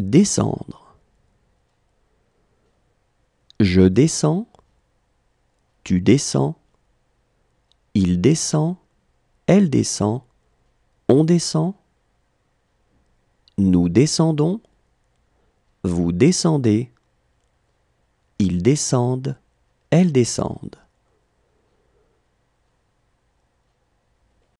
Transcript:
descendre. Je descends, tu descends, il descend, elle descend, on descend, nous descendons, vous descendez, ils descendent, elles descendent.